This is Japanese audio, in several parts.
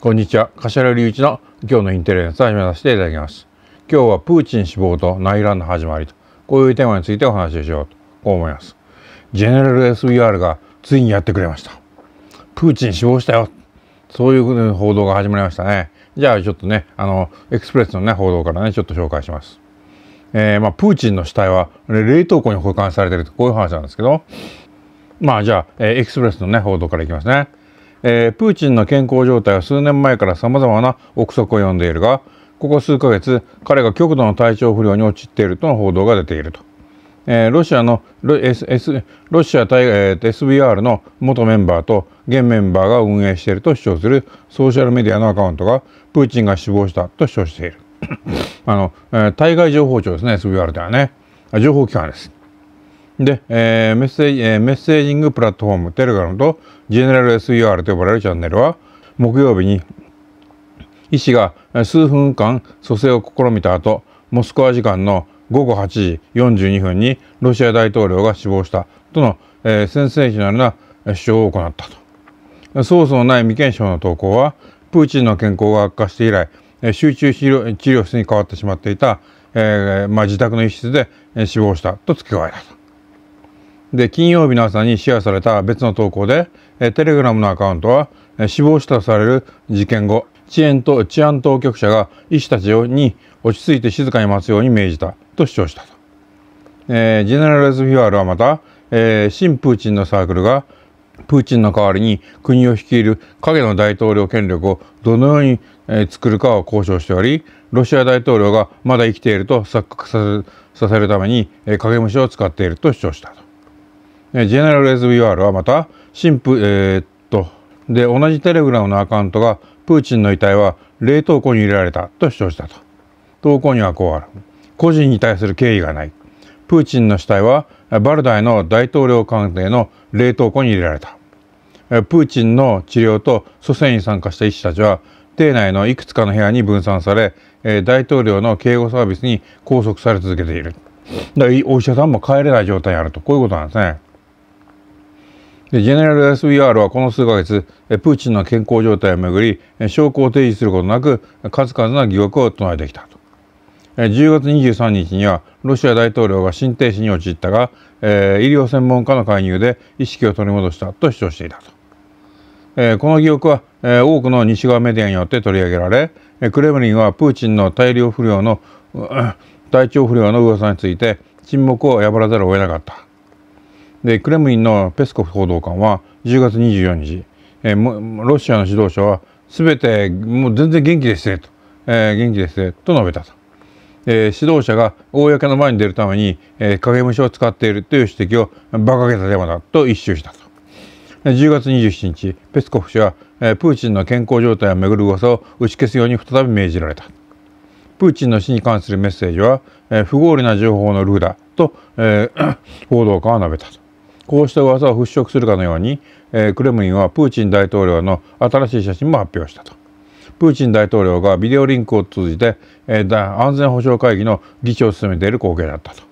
こんにちは柏原隆一の今日のインテリアを始めさせていただきます今日はプーチン死亡と内乱の始まりとこういうテーマについてお話ししようと思いますジェネラル SVR がついにやってくれましたプーチン死亡したよそういう報道が始まりましたねじゃあちょっとねあのエクスプレスのね報道からねちょっと紹介しますえー、まあ、プーチンの死体は冷凍庫に保管されているとこういう話なんですけどまあじゃあ、えー、エクスプレスのね報道からいきますねえー、プーチンの健康状態は数年前から様々な憶測を呼んでいるがここ数ヶ月彼が極度の体調不良に陥っているとの報道が出ていると、えー、ロシアのロ、SS、ロシア対、えー、SBR の元メンバーと現メンバーが運営していると主張するソーシャルメディアのアカウントがプーチンが死亡したと主張しているあの、えー、対外情報庁ですね SBR ではね情報機関ですで、えー、メッセージ、えー、メッセージングプラットフォーム、テレグラムと g e n e r a l s u r と呼ばれるチャンネルは、木曜日に医師が数分間蘇生を試みた後、モスクワ時間の午後8時42分にロシア大統領が死亡したとの、えー、センセーショナルな主張を行ったと。ソースのない未検証の投稿は、プーチンの健康が悪化して以来、集中治療治療室に変わってしまっていた、えーまあ、自宅の一室で死亡したと付け加えたと。で金曜日の朝にシェアされた別の投稿でテレグラムのアカウントは死亡したとされる事件後治安と治安当局者が医師たちに落ち着いて静かに待つように命じたと主張したと、えー、ジェネラルズ・フィワールはまた、えー、新プーチンのサークルがプーチンの代わりに国を率いる影の大統領権力をどのように、えー、作るかを交渉しておりロシア大統領がまだ生きていると錯覚させるために、えー、影武者を使っていると主張したと。えジェネラル SVR はまた新婦えー、っとで同じテレグラムのアカウントがプーチンの遺体は冷凍庫に入れられたと主張したと投稿にはこうある個人に対する敬意がないプーチンの死体はバルダイの大統領官邸の冷凍庫に入れられたプーチンの治療と祖先に参加した医師たちは邸内のいくつかの部屋に分散され大統領の警護サービスに拘束され続けているだお医者さんも帰れない状態にあるとこういうことなんですね。でジェネラル SVR はこの数ヶ月プーチンの健康状態をめぐり証拠を提示することなく数々な疑惑を唱えてきたと10月23日にはロシア大統領が心停止に陥ったが、えー、医療専門家の介入で意識を取り戻したと主張していたと、えー、この疑惑は、えー、多くの西側メディアによって取り上げられクレムリンはプーチンの大量不良の、うん、体調不良の噂について沈黙を破らざるを得なかったでクレムリンのペスコフ報道官は10月24日、えー、ロシアの指導者は全てもう全然元気ですねと、えー、元気ですねと述べたと、えー、指導者が公の前に出るために、えー、影武者を使っているという指摘を馬鹿げたデマだと一蹴したと。10月27日ペスコフ氏はプーチンの健康状態をめぐる噂を打ち消すように再び命じられたプーチンの死に関するメッセージは不合理な情報のルーだと、えー、報道官は述べたこうした噂を払拭するかのように、えー、クレムリンはプーチン大統領の新しい写真も発表したと。プーチン大統領がビデオリンクを通じて、えー、安全保障会議の議長を進めている光景だったと。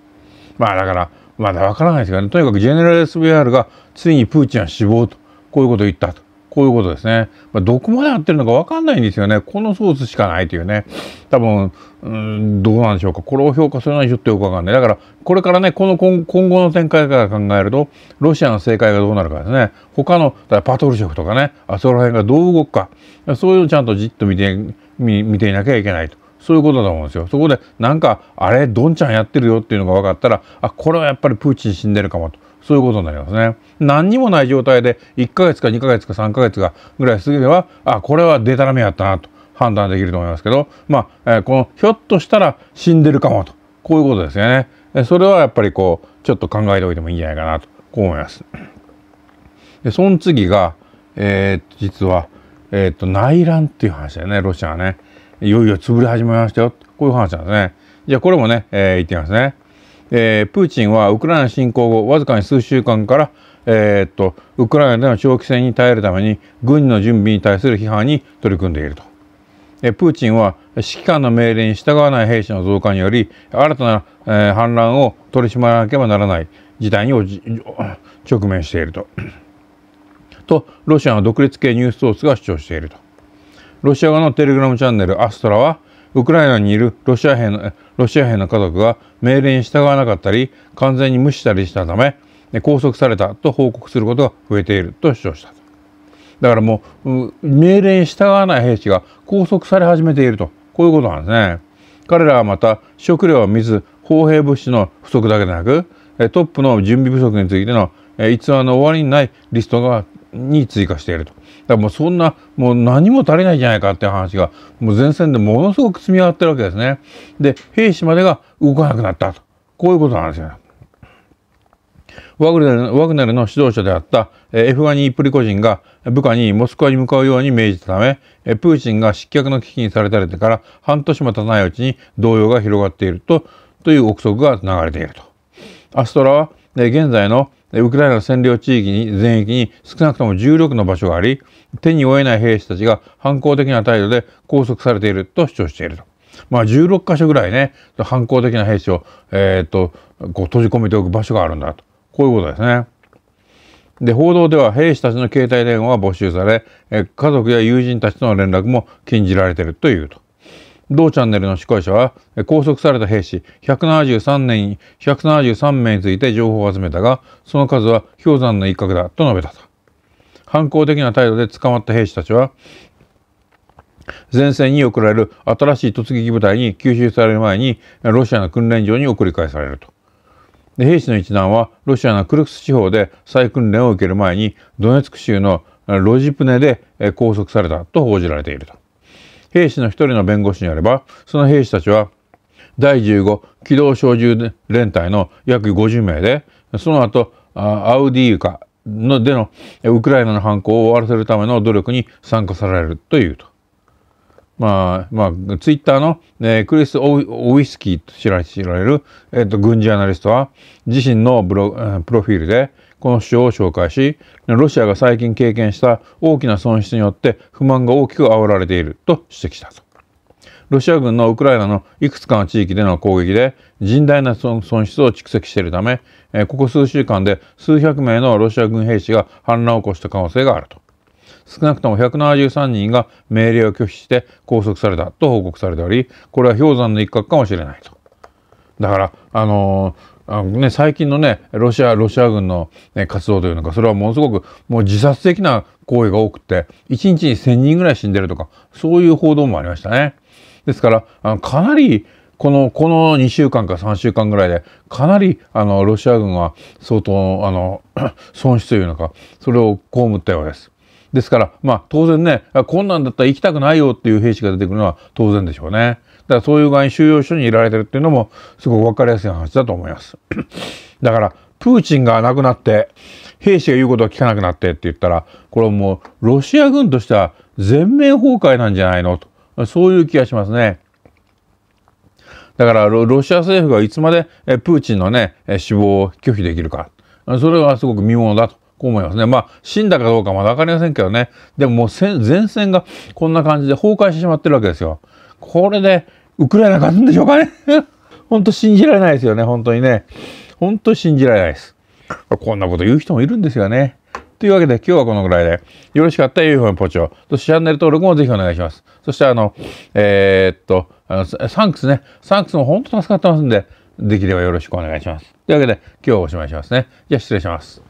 まあだからまだわからないですけどねとにかくジェネラル SVR がついにプーチンは死亡とこういうことを言ったと。こういうことですね。まあ、どこまで合ってるのかわかんないんですよね。このソースしかないというね。多分、うん、どうなんでしょうか。これを評価するのはちょっとよくわかんない。だから、これからね、この今後の展開から考えると、ロシアの政界がどうなるかですね。他の、パトルシェフとかね、あそこら辺がどう動くか。そういうのをちゃんとじっと見て、見見ていなきゃいけないと。そういうことだと思うんですよ。そこでなんかあれどんちゃんやってるよっていうのが分かったらあこれはやっぱりプーチン死んでるかもとそういうことになりますね。何にもない状態で1ヶ月か2ヶ月か3ヶ月かぐらい過ぎればあこれはデタラメやったなと判断できると思いますけど、まあえー、このひょっとしたら死んでるかもとこういうことですよね。それはやっぱりこうちょっと考えておいてもいいんじゃないかなとこう思います。でその次が、えー、実は、えーと、と内乱っていう話だよねロシアはねいよいよ潰れ始めましたよこういう話なんですね。じゃあこれもね、えー、言ってみますね。えー、プーチンはウクライナ侵攻後わずかに数週間から、えー、っとウクライナでの長期戦に耐えるために軍の準備に対する批判に取り組んでいると。えー、プーチンは指揮官の命令に従わない兵士の増加により新たな、えー、反乱を取り締まらなければならない事態に直面していると。とロシアの独立系ニュースソースが主張していると。ロシア側のテレグラムチャンネルアストラはウクライナにいるロシア兵のロシア兵の家族が命令に従わなかったり完全に無視したりしたため拘束されたと報告することが増えていると主張しただからもう命令に従わない兵士が拘束され始めているとこういうことなんですね彼らはまた食料は水砲兵物資の不足だけでなくトップの準備不足についての逸話の終わりにないリストがに追加しているとだからもうそんなもう何も足りないじゃないかっていう話がもう前線でものすごく積み上がってるわけですねで兵士までが動かなくなったとこういうことなんですよ、ワグネルワグネルの指導者であったエフガニー・プリコジンが部下にモスクワに向かうように命じたためプーチンが失脚の危機にされたれてから半年も経たないうちに動揺が広がっているとという憶測が流れていると。アストラは現在のウクライナの占領地域に、全域に少なくとも16の場所があり、手に負えない兵士たちが反抗的な態度で拘束されていると主張していると。まあ16箇所ぐらいね、反抗的な兵士を、えー、っと、こう閉じ込めておく場所があるんだと。こういうことですね。で、報道では兵士たちの携帯電話は没収され、家族や友人たちとの連絡も禁じられているというと。同チャンネルの司会者は拘束された兵士173年173名について情報を集めたがその数は氷山の一角だと述べたと反抗的な態度で捕まった兵士たちは前線に送られる新しい突撃部隊に吸収される前にロシアの訓練場に送り返されると兵士の一団はロシアのクルクス地方で再訓練を受ける前にドネツク州のロジプネで拘束されたと報じられていると兵士の一人の弁護士によればその兵士たちは第15機動小銃連隊の約50名でその後アウディーカのでのウクライナの犯行を終わらせるための努力に参加されるというと。まあ、まあ、ツイッターの、えー、クリス・オウイスキーと知られる、えーと、と軍事アナリストは自身のブロプロフィールで、この主張を紹介し、ロシアが最近経験した大きな損失によって不満が大きく煽られていると指摘したと。ロシア軍のウクライナのいくつかの地域での攻撃で甚大な損失を蓄積しているため、ここ数週間で数百名のロシア軍兵士が反乱を起こした可能性があると。少なくとも173人が命令を拒否して拘束されたと報告されており、これは氷山の一角かもしれないと。だから、あのーあのね、最近のね、ロシア、ロシア軍の、ね、活動というのか、それはものすごくもう自殺的な行為が多くて、1日に1000人ぐらい死んでるとか、そういう報道もありましたね。ですから、あのかなり、この、この2週間か3週間ぐらいで、かなり、あの、ロシア軍は相当、あの、損失というのか、それを被ったようです。ですから、まあ、当然ね、こんなんだったら行きたくないよっていう兵士が出てくるのは当然でしょうね。からそういう側に収容所にいられてるっていうのもすごく分かりやすい話だと思います。だからプーチンが亡くなって兵士が言うことを聞かなくなってって言ったらこれもうロシア軍としては全面崩壊なんじゃないのとそういう気がしますね。だからロシア政府がいつまでプーチンのね死亡を拒否できるかそれはすごく見ものだとこう思いますね。まあ、死んだかどうかまだ分かりませんけどね。でももう前線がこんな感じで崩壊してしまってるわけですよ。これで、ウクライナ勝つんでしょうかね。ほんと信じられないですよね、本当にね。本当信じられないです。こんなこと言う人もいるんですよね。というわけで今日はこのぐらいで、よろしかったら UFO のポチョ、そしてチャンネル登録もぜひお願いします。そしてあの、えー、っとあの、サンクスね、サンクスも本当助かってますんで、できればよろしくお願いします。というわけで今日はおしまいしますね。じゃあ失礼します。